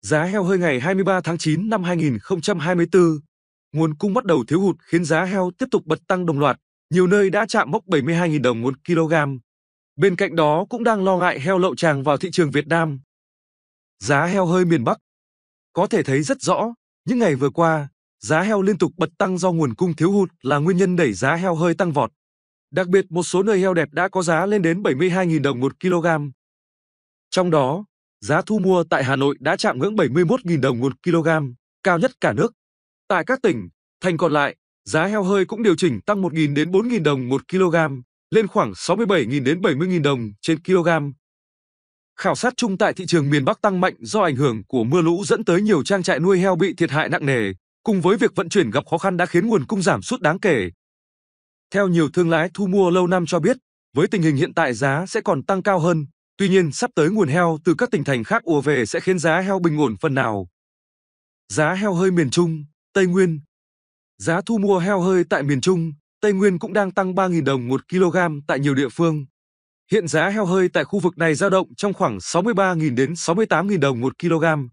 Giá heo hơi ngày 23 tháng 9 năm 2024, nguồn cung bắt đầu thiếu hụt khiến giá heo tiếp tục bật tăng đồng loạt, nhiều nơi đã chạm mốc 72.000 đồng một kg. Bên cạnh đó cũng đang lo ngại heo lậu tràng vào thị trường Việt Nam. Giá heo hơi miền Bắc Có thể thấy rất rõ, những ngày vừa qua, giá heo liên tục bật tăng do nguồn cung thiếu hụt là nguyên nhân đẩy giá heo hơi tăng vọt. Đặc biệt một số nơi heo đẹp đã có giá lên đến 72.000 đồng một kg. Trong đó, Giá thu mua tại Hà Nội đã chạm ngưỡng 71.000 đồng một kg, cao nhất cả nước. Tại các tỉnh, thành còn lại, giá heo hơi cũng điều chỉnh tăng 1.000 đến 4.000 đồng một kg, lên khoảng 67.000 đến 70.000 đồng trên kg. Khảo sát chung tại thị trường miền Bắc tăng mạnh do ảnh hưởng của mưa lũ dẫn tới nhiều trang trại nuôi heo bị thiệt hại nặng nề, cùng với việc vận chuyển gặp khó khăn đã khiến nguồn cung giảm sút đáng kể. Theo nhiều thương lái thu mua lâu năm cho biết, với tình hình hiện tại giá sẽ còn tăng cao hơn. Tuy nhiên, sắp tới nguồn heo từ các tỉnh thành khác ùa về sẽ khiến giá heo bình ổn phần nào. Giá heo hơi miền Trung, Tây Nguyên. Giá thu mua heo hơi tại miền Trung, Tây Nguyên cũng đang tăng 3.000 đồng 1 kg tại nhiều địa phương. Hiện giá heo hơi tại khu vực này dao động trong khoảng 63.000 đến 68.000 đồng 1 kg.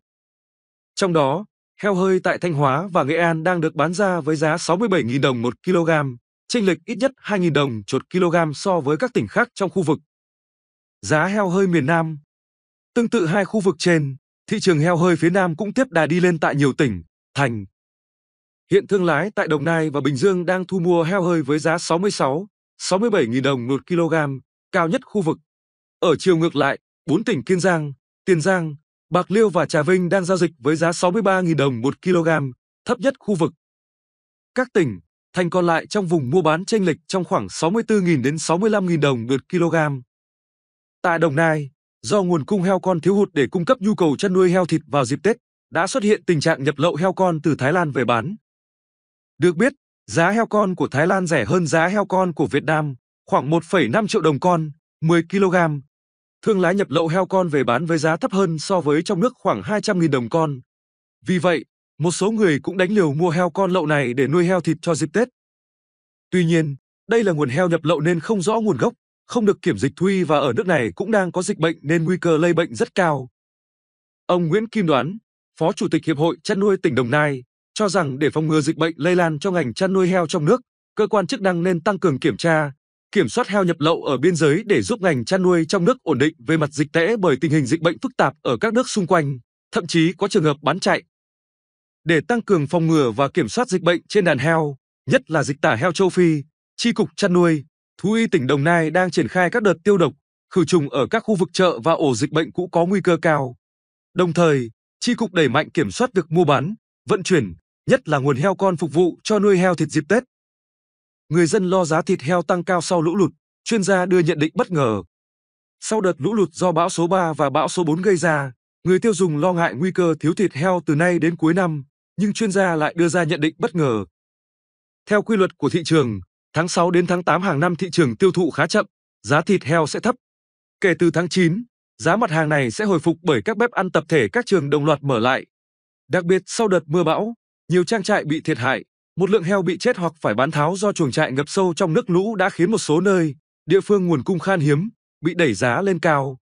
Trong đó, heo hơi tại Thanh Hóa và Nghệ An đang được bán ra với giá 67.000 đồng 1 kg, chênh lệch ít nhất 2.000 đồng một kg so với các tỉnh khác trong khu vực giá heo hơi miền Nam. Tương tự hai khu vực trên, thị trường heo hơi phía Nam cũng tiếp đà đi lên tại nhiều tỉnh, thành. Hiện thương lái tại Đồng Nai và Bình Dương đang thu mua heo hơi với giá 66, 67.000 đồng một kg, cao nhất khu vực. Ở chiều ngược lại, bốn tỉnh Kiên Giang, Tiền Giang, Bạc Liêu và Trà Vinh đang giao dịch với giá 63.000 đồng một kg, thấp nhất khu vực. Các tỉnh, thành còn lại trong vùng mua bán chênh lệch trong khoảng 64.000 đến 65.000 đồng một kg. Tại Đồng Nai, do nguồn cung heo con thiếu hụt để cung cấp nhu cầu chăn nuôi heo thịt vào dịp Tết, đã xuất hiện tình trạng nhập lậu heo con từ Thái Lan về bán. Được biết, giá heo con của Thái Lan rẻ hơn giá heo con của Việt Nam, khoảng 1,5 triệu đồng con, 10 kg. Thương lái nhập lậu heo con về bán với giá thấp hơn so với trong nước khoảng 200.000 đồng con. Vì vậy, một số người cũng đánh liều mua heo con lậu này để nuôi heo thịt cho dịp Tết. Tuy nhiên, đây là nguồn heo nhập lậu nên không rõ nguồn gốc, không được kiểm dịch thui và ở nước này cũng đang có dịch bệnh nên nguy cơ lây bệnh rất cao. Ông Nguyễn Kim Đoán, Phó Chủ tịch Hiệp hội Chăn nuôi tỉnh Đồng Nai, cho rằng để phòng ngừa dịch bệnh lây lan cho ngành chăn nuôi heo trong nước, cơ quan chức năng nên tăng cường kiểm tra, kiểm soát heo nhập lậu ở biên giới để giúp ngành chăn nuôi trong nước ổn định về mặt dịch tễ bởi tình hình dịch bệnh phức tạp ở các nước xung quanh, thậm chí có trường hợp bán chạy. Để tăng cường phòng ngừa và kiểm soát dịch bệnh trên đàn heo, nhất là dịch tả heo châu Phi, Tri cục chăn nuôi, Thú y tỉnh Đồng Nai đang triển khai các đợt tiêu độc, khử trùng ở các khu vực chợ và ổ dịch bệnh cũ có nguy cơ cao. Đồng thời, chi cục đẩy mạnh kiểm soát việc mua bán, vận chuyển, nhất là nguồn heo con phục vụ cho nuôi heo thịt dịp Tết. Người dân lo giá thịt heo tăng cao sau lũ lụt, chuyên gia đưa nhận định bất ngờ. Sau đợt lũ lụt do bão số 3 và bão số 4 gây ra, người tiêu dùng lo ngại nguy cơ thiếu thịt heo từ nay đến cuối năm, nhưng chuyên gia lại đưa ra nhận định bất ngờ. Theo quy luật của thị trường, Tháng 6 đến tháng 8 hàng năm thị trường tiêu thụ khá chậm, giá thịt heo sẽ thấp. Kể từ tháng 9, giá mặt hàng này sẽ hồi phục bởi các bếp ăn tập thể các trường đồng loạt mở lại. Đặc biệt sau đợt mưa bão, nhiều trang trại bị thiệt hại, một lượng heo bị chết hoặc phải bán tháo do chuồng trại ngập sâu trong nước lũ đã khiến một số nơi, địa phương nguồn cung khan hiếm, bị đẩy giá lên cao.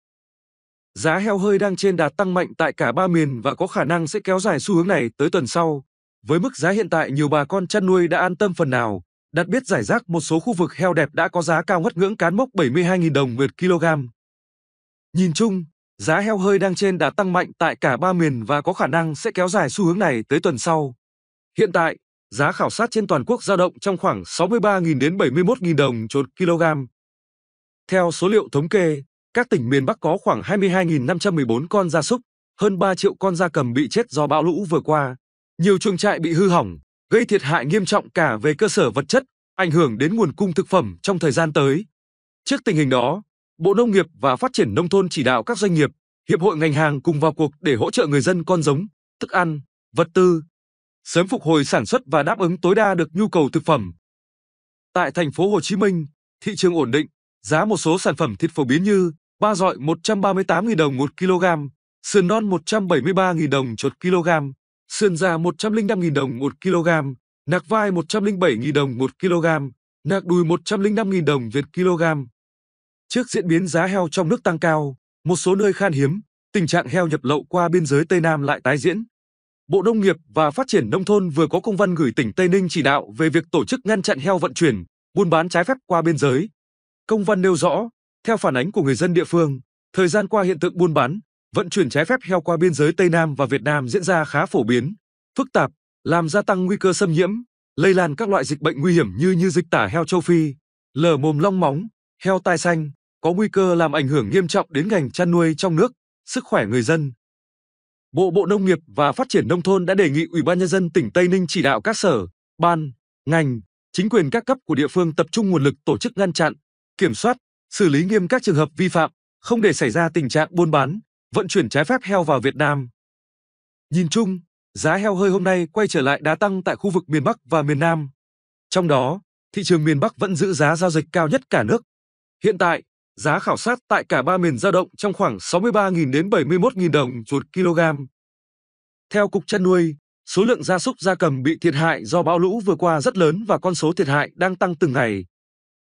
Giá heo hơi đang trên đà tăng mạnh tại cả ba miền và có khả năng sẽ kéo dài xu hướng này tới tuần sau. Với mức giá hiện tại nhiều bà con chăn nuôi đã an tâm phần nào. Đặt biết giải rác một số khu vực heo đẹp đã có giá cao ngất ngưỡng cán mốc 72.000 đồng một kg. Nhìn chung, giá heo hơi đang trên đã tăng mạnh tại cả ba miền và có khả năng sẽ kéo dài xu hướng này tới tuần sau. Hiện tại, giá khảo sát trên toàn quốc dao động trong khoảng 63.000 đến 71.000 đồng một kg. Theo số liệu thống kê, các tỉnh miền Bắc có khoảng 22.514 con gia súc, hơn 3 triệu con gia cầm bị chết do bão lũ vừa qua. Nhiều chuồng trại bị hư hỏng, gây thiệt hại nghiêm trọng cả về cơ sở vật chất, ảnh hưởng đến nguồn cung thực phẩm trong thời gian tới. Trước tình hình đó, Bộ Nông nghiệp và Phát triển Nông thôn chỉ đạo các doanh nghiệp, hiệp hội ngành hàng cùng vào cuộc để hỗ trợ người dân con giống, thức ăn, vật tư, sớm phục hồi sản xuất và đáp ứng tối đa được nhu cầu thực phẩm. Tại thành phố Hồ Chí Minh, thị trường ổn định, giá một số sản phẩm thịt phổ biến như ba dọi 138.000 đồng 1 kg, sườn non 173.000 đồng 1 kg, sườn già 105.000 đồng 1 kg, nạc vai 107.000 đồng 1 kg, nạc đùi 105.000 đồng Việt kg. Trước diễn biến giá heo trong nước tăng cao, một số nơi khan hiếm, tình trạng heo nhập lậu qua biên giới Tây Nam lại tái diễn. Bộ Nông nghiệp và Phát triển Nông thôn vừa có công văn gửi tỉnh Tây Ninh chỉ đạo về việc tổ chức ngăn chặn heo vận chuyển, buôn bán trái phép qua biên giới. Công văn nêu rõ, theo phản ánh của người dân địa phương, thời gian qua hiện tượng buôn bán, vận chuyển trái phép heo qua biên giới Tây Nam và Việt Nam diễn ra khá phổ biến, phức tạp, làm gia tăng nguy cơ xâm nhiễm, lây lan các loại dịch bệnh nguy hiểm như như dịch tả heo châu Phi, lở mồm long móng, heo tai xanh, có nguy cơ làm ảnh hưởng nghiêm trọng đến ngành chăn nuôi trong nước, sức khỏe người dân. Bộ Bộ Nông nghiệp và Phát triển nông thôn đã đề nghị Ủy ban nhân dân tỉnh Tây Ninh chỉ đạo các sở, ban, ngành, chính quyền các cấp của địa phương tập trung nguồn lực tổ chức ngăn chặn, kiểm soát, xử lý nghiêm các trường hợp vi phạm, không để xảy ra tình trạng buôn bán, vận chuyển trái phép heo vào Việt Nam. Nhìn chung, giá heo hơi hôm nay quay trở lại đá tăng tại khu vực miền Bắc và miền Nam. Trong đó, thị trường miền Bắc vẫn giữ giá giao dịch cao nhất cả nước. Hiện tại, giá khảo sát tại cả ba miền dao động trong khoảng 63.000 đến 71.000 đồng chuột kg. Theo Cục chăn nuôi, số lượng gia súc gia cầm bị thiệt hại do bão lũ vừa qua rất lớn và con số thiệt hại đang tăng từng ngày.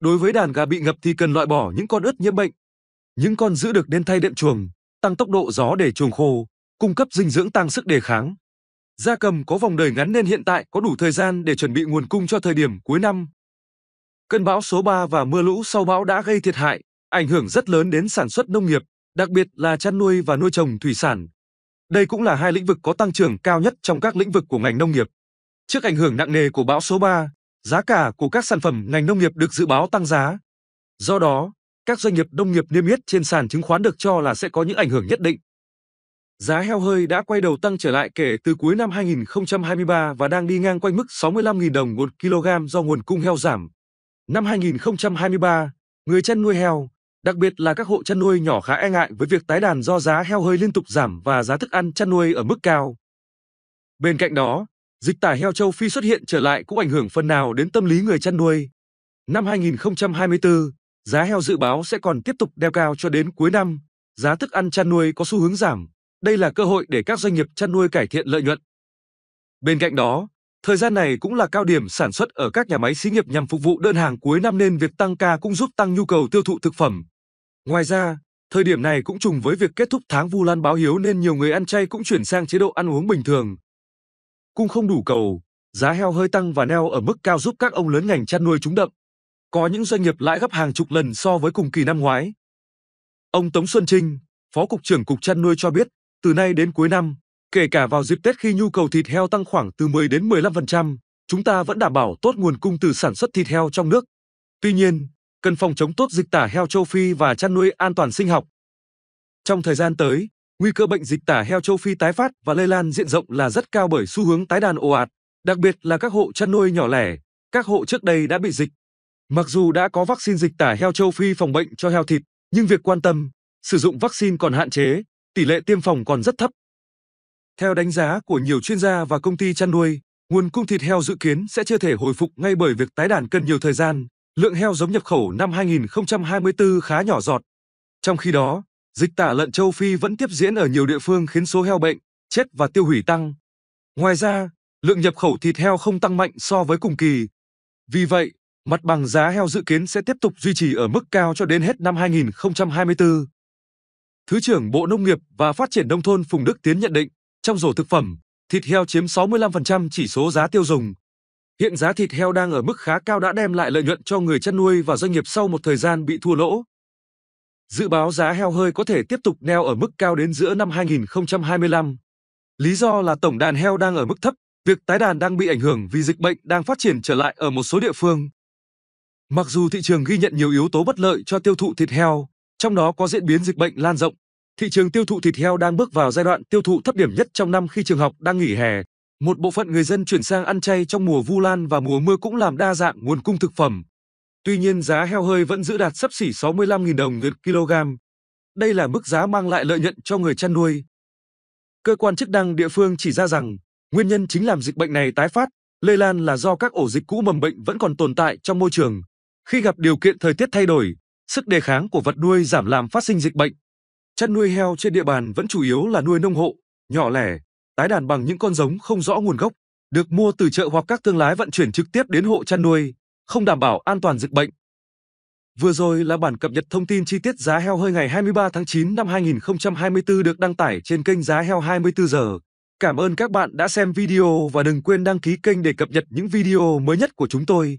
Đối với đàn gà bị ngập thì cần loại bỏ những con ướt nhiễm bệnh. Những con giữ được nên thay đệm chuồng, tăng tốc độ gió để chuồng khô, cung cấp dinh dưỡng tăng sức đề kháng. Gia cầm có vòng đời ngắn nên hiện tại có đủ thời gian để chuẩn bị nguồn cung cho thời điểm cuối năm. Cơn bão số 3 và mưa lũ sau bão đã gây thiệt hại, ảnh hưởng rất lớn đến sản xuất nông nghiệp, đặc biệt là chăn nuôi và nuôi trồng thủy sản. Đây cũng là hai lĩnh vực có tăng trưởng cao nhất trong các lĩnh vực của ngành nông nghiệp. Trước ảnh hưởng nặng nề của bão số 3, giá cả của các sản phẩm ngành nông nghiệp được dự báo tăng giá. Do đó, các doanh nghiệp nông nghiệp niêm yết trên sàn chứng khoán được cho là sẽ có những ảnh hưởng nhất định. Giá heo hơi đã quay đầu tăng trở lại kể từ cuối năm 2023 và đang đi ngang quanh mức 65.000 đồng một kg do nguồn cung heo giảm. Năm 2023, người chăn nuôi heo, đặc biệt là các hộ chăn nuôi nhỏ khá e ngại với việc tái đàn do giá heo hơi liên tục giảm và giá thức ăn chăn nuôi ở mức cao. Bên cạnh đó, dịch tả heo châu Phi xuất hiện trở lại cũng ảnh hưởng phần nào đến tâm lý người chăn nuôi. Năm 2024, Giá heo dự báo sẽ còn tiếp tục đeo cao cho đến cuối năm. Giá thức ăn chăn nuôi có xu hướng giảm. Đây là cơ hội để các doanh nghiệp chăn nuôi cải thiện lợi nhuận. Bên cạnh đó, thời gian này cũng là cao điểm sản xuất ở các nhà máy xí nghiệp nhằm phục vụ đơn hàng cuối năm nên việc tăng ca cũng giúp tăng nhu cầu tiêu thụ thực phẩm. Ngoài ra, thời điểm này cũng trùng với việc kết thúc tháng Vu Lan báo hiếu nên nhiều người ăn chay cũng chuyển sang chế độ ăn uống bình thường. Cung không đủ cầu, giá heo hơi tăng và neo ở mức cao giúp các ông lớn ngành chăn nuôi trúng đậm. Có những doanh nghiệp lãi gấp hàng chục lần so với cùng kỳ năm ngoái. Ông Tống Xuân Trinh, Phó Cục trưởng Cục chăn nuôi cho biết, từ nay đến cuối năm, kể cả vào dịp Tết khi nhu cầu thịt heo tăng khoảng từ 10 đến 15%, chúng ta vẫn đảm bảo tốt nguồn cung từ sản xuất thịt heo trong nước. Tuy nhiên, cần phòng chống tốt dịch tả heo châu Phi và chăn nuôi an toàn sinh học. Trong thời gian tới, nguy cơ bệnh dịch tả heo châu Phi tái phát và lây lan diện rộng là rất cao bởi xu hướng tái đàn ồ ạt, đặc biệt là các hộ chăn nuôi nhỏ lẻ, các hộ trước đây đã bị dịch Mặc dù đã có vaccine dịch tả heo châu Phi phòng bệnh cho heo thịt, nhưng việc quan tâm, sử dụng vaccine còn hạn chế, tỷ lệ tiêm phòng còn rất thấp. Theo đánh giá của nhiều chuyên gia và công ty chăn nuôi, nguồn cung thịt heo dự kiến sẽ chưa thể hồi phục ngay bởi việc tái đàn cần nhiều thời gian, lượng heo giống nhập khẩu năm 2024 khá nhỏ giọt. Trong khi đó, dịch tả lợn châu Phi vẫn tiếp diễn ở nhiều địa phương khiến số heo bệnh, chết và tiêu hủy tăng. Ngoài ra, lượng nhập khẩu thịt heo không tăng mạnh so với cùng kỳ. Vì vậy, Mặt bằng giá heo dự kiến sẽ tiếp tục duy trì ở mức cao cho đến hết năm 2024. Thứ trưởng Bộ Nông nghiệp và Phát triển Nông thôn Phùng Đức Tiến nhận định, trong rổ thực phẩm, thịt heo chiếm 65% chỉ số giá tiêu dùng. Hiện giá thịt heo đang ở mức khá cao đã đem lại lợi nhuận cho người chăn nuôi và doanh nghiệp sau một thời gian bị thua lỗ. Dự báo giá heo hơi có thể tiếp tục neo ở mức cao đến giữa năm 2025. Lý do là tổng đàn heo đang ở mức thấp, việc tái đàn đang bị ảnh hưởng vì dịch bệnh đang phát triển trở lại ở một số địa phương. Mặc dù thị trường ghi nhận nhiều yếu tố bất lợi cho tiêu thụ thịt heo, trong đó có diễn biến dịch bệnh lan rộng, thị trường tiêu thụ thịt heo đang bước vào giai đoạn tiêu thụ thấp điểm nhất trong năm khi trường học đang nghỉ hè. Một bộ phận người dân chuyển sang ăn chay trong mùa Vu Lan và mùa mưa cũng làm đa dạng nguồn cung thực phẩm. Tuy nhiên giá heo hơi vẫn giữ đạt sấp xỉ 65.000 đồng một kg. Đây là mức giá mang lại lợi nhuận cho người chăn nuôi. Cơ quan chức năng địa phương chỉ ra rằng, nguyên nhân chính làm dịch bệnh này tái phát, lây lan là do các ổ dịch cũ mầm bệnh vẫn còn tồn tại trong môi trường. Khi gặp điều kiện thời tiết thay đổi, sức đề kháng của vật nuôi giảm làm phát sinh dịch bệnh. Chăn nuôi heo trên địa bàn vẫn chủ yếu là nuôi nông hộ, nhỏ lẻ, tái đàn bằng những con giống không rõ nguồn gốc, được mua từ chợ hoặc các thương lái vận chuyển trực tiếp đến hộ chăn nuôi, không đảm bảo an toàn dịch bệnh. Vừa rồi là bản cập nhật thông tin chi tiết giá heo hơi ngày 23 tháng 9 năm 2024 được đăng tải trên kênh Giá Heo 24 giờ. Cảm ơn các bạn đã xem video và đừng quên đăng ký kênh để cập nhật những video mới nhất của chúng tôi.